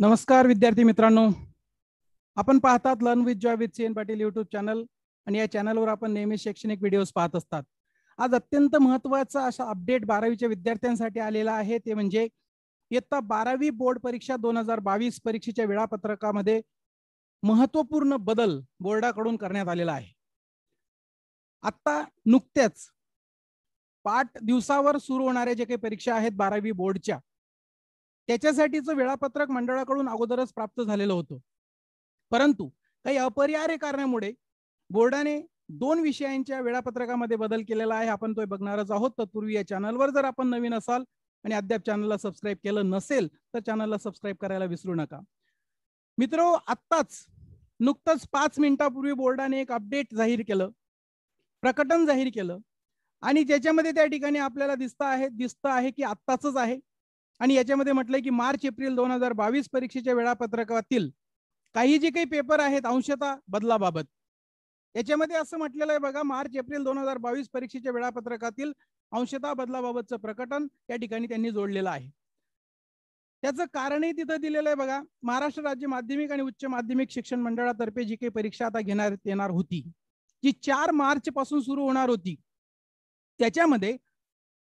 नमस्कार विद्यार्थी मित्रांनो आपण पाहतात learn with joy with C N Patil YouTube channel आणि या चॅनलवर आपण नेहमी शैक्षणिक व्हिडिओज पाहत असतात आज अत्यंत महत्वाचा असा अपडेट बारावीच्या विद्यार्थ्यांसाठी आलेला आहे ते म्हणजे इयत्ता बारावी बोर्ड परीक्षा दोन हजार बावीस परीक्षेच्या वेळापत्रकामध्ये महत्वपूर्ण बदल बोर्डाकडून करण्यात आलेला आहे आत्ता नुकत्याच पाठ दिवसावर सुरू होणाऱ्या ज्या काही परीक्षा आहेत बारावी बोर्डच्या त्याच्यासाठीचं वेळापत्रक मंडळाकडून अगोदरच प्राप्त झालेलं होतं परंतु काही अपरिहार्य कारणामुळे बोर्डाने दोन विषयांच्या वेळापत्रकामध्ये बदल केलेला आहे आपण तो बघणारच आहोत तत्पूर्वी या चॅनलवर जर आपण नवीन असाल आणि अद्याप चॅनलला सबस्क्राईब केलं नसेल तर चॅनलला सबस्क्राईब करायला विसरू नका मित्र आत्ताच नुकतंच पाच मिनिटापूर्वी बोर्डाने एक अपडेट जाहीर केलं प्रकटन जाहीर केलं आणि ज्याच्यामध्ये त्या ठिकाणी आपल्याला दिसत आहे दिसतं आहे की आत्ताच आहे आणि याच्यामध्ये म्हटलंय की मार्च एप्रिल दोन हजार बावीस परीक्षेच्या वेळापत्रकातील काही जे काही पेपर आहेत अंशता बदलाबाबत याच्यामध्ये असं म्हटलेलं आहे बघा मार्च एप्रिल दोन हजार बावीस परीक्षेच्या वेळापत्रकातील अंशता बदलाबाबतचं प्रकटन या ठिकाणी त्यांनी जोडलेलं आहे त्याचं कारणही तिथं दिलेलं आहे बघा महाराष्ट्र राज्य माध्यमिक आणि उच्च माध्यमिक शिक्षण मंडळातर्फे जी काही परीक्षा आता घेणार येणार होती जी चार मार्च पासून सुरू होणार होती त्याच्यामध्ये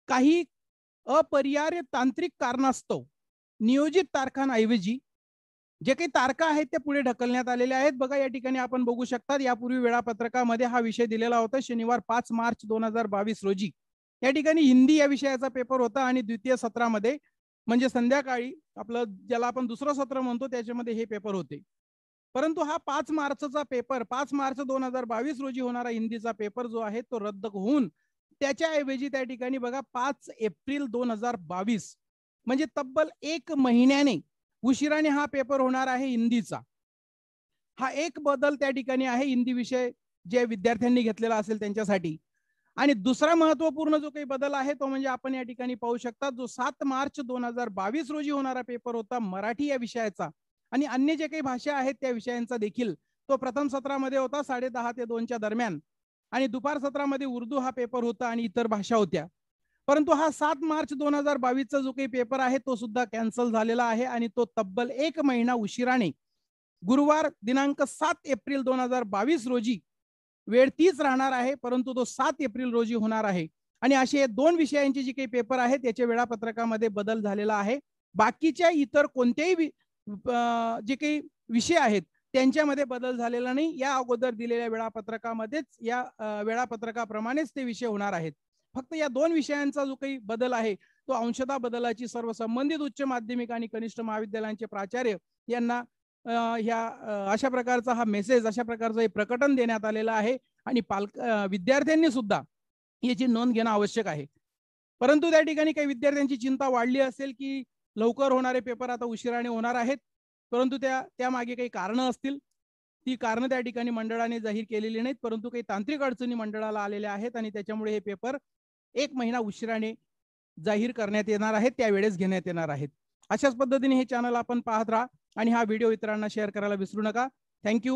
काही अपरिहार्य तांत्रिक कारणास्तव नियोजित तारखांऐवजी जे काही तारखा आहेत त्या पुढे ढकलण्यात आलेल्या आहेत बघा या ठिकाणी आपण बघू शकतात यापूर्वी वेळापत्रकामध्ये हा विषय दिलेला होता शनिवार पाच मार्च दोन हजार बावीस रोजी या ठिकाणी हिंदी या विषयाचा पेपर होता आणि द्वितीय सत्रामध्ये म्हणजे संध्याकाळी आपलं ज्याला आपण दुसरं सत्र म्हणतो त्याच्यामध्ये हे पेपर होते परंतु हा पाच मार्चचा पेपर पाच मार्च दोन हजार बावीस रोजी होणारा हिंदीचा पेपर जो आहे तो रद्द होऊन त्याच्या ऐवजी त्या ठिकाणी बघा पाच एप्रिल दोन हजार बावीस म्हणजे तब्बल एक महिन्याने उशिराने हा पेपर होणार आहे हिंदीचा हा एक बदल त्या ठिकाणी आहे हिंदी विषय जे विद्यार्थ्यांनी घेतलेला असेल त्यांच्यासाठी आणि दुसरा महत्वपूर्ण जो काही बदल आहे तो म्हणजे आपण या ठिकाणी पाहू शकता जो सात मार्च दोन हजार बावीस रोजी होणारा पेपर होता मराठी या विषयाचा आणि अन्य जे काही भाषा आहेत त्या विषयांचा देखील तो प्रथम सत्रामध्ये होता साडे दहा ते दोनच्या दरम्यान आणि दुपार सत्रामध्ये उर्दू हा पेपर होता आणि इतर भाषा होत्या परंतु हा सात मार्च दोन हजार बावीसचा जो काही पेपर आहे तो सुद्धा कॅन्सल झालेला आहे आणि तो तब्बल एक महिना उशिराने गुरुवार दिनांक सात एप्रिल दोन हजार बावीस रोजी वेळ तीच राहणार आहे परंतु तो सात एप्रिल रोजी होणार आहे आणि असे दोन विषयांचे जे काही पेपर आहेत त्याचे वेळापत्रकामध्ये बदल झालेला आहे बाकीच्या इतर कोणत्याही जे काही विषय आहेत त्यांच्यामध्ये बदल झालेला नाही या अगोदर दिलेल्या वेळापत्रकामध्येच या वेळापत्रकाप्रमाणेच ते विषय होणार आहेत फक्त या दोन विषयांचा जो काही बदल आहे तो अंशतः बदलाची सर्व संबंधित उच्च माध्यमिक आणि कनिष्ठ महाविद्यालयांचे प्राचार्य यांना ह्या अशा प्रकारचा हा मेसेज अशा प्रकारचं हे प्रकटन देण्यात आलेलं आहे आणि पालक विद्यार्थ्यांनी सुद्धा याची नोंद घेणं आवश्यक आहे परंतु त्या ठिकाणी काही विद्यार्थ्यांची चिंता वाढली असेल की लवकर होणारे पेपर आता उशिराने होणार आहेत परंतु त्या त्यामागे काही कारणं असतील ती कारण त्या ठिकाणी मंडळाने जाहीर केलेली नाहीत परंतु काही तांत्रिक अडचणी मंडळाला आलेल्या आहेत आणि त्याच्यामुळे हे पेपर एक महिना उशिराने जाहीर करण्यात येणार आहेत त्यावेळेस घेण्यात येणार आहेत अशाच पद्धतीने हे चॅनल आपण पाहत राहा आणि हा व्हिडिओ इतरांना शेअर करायला विसरू नका थँक्यू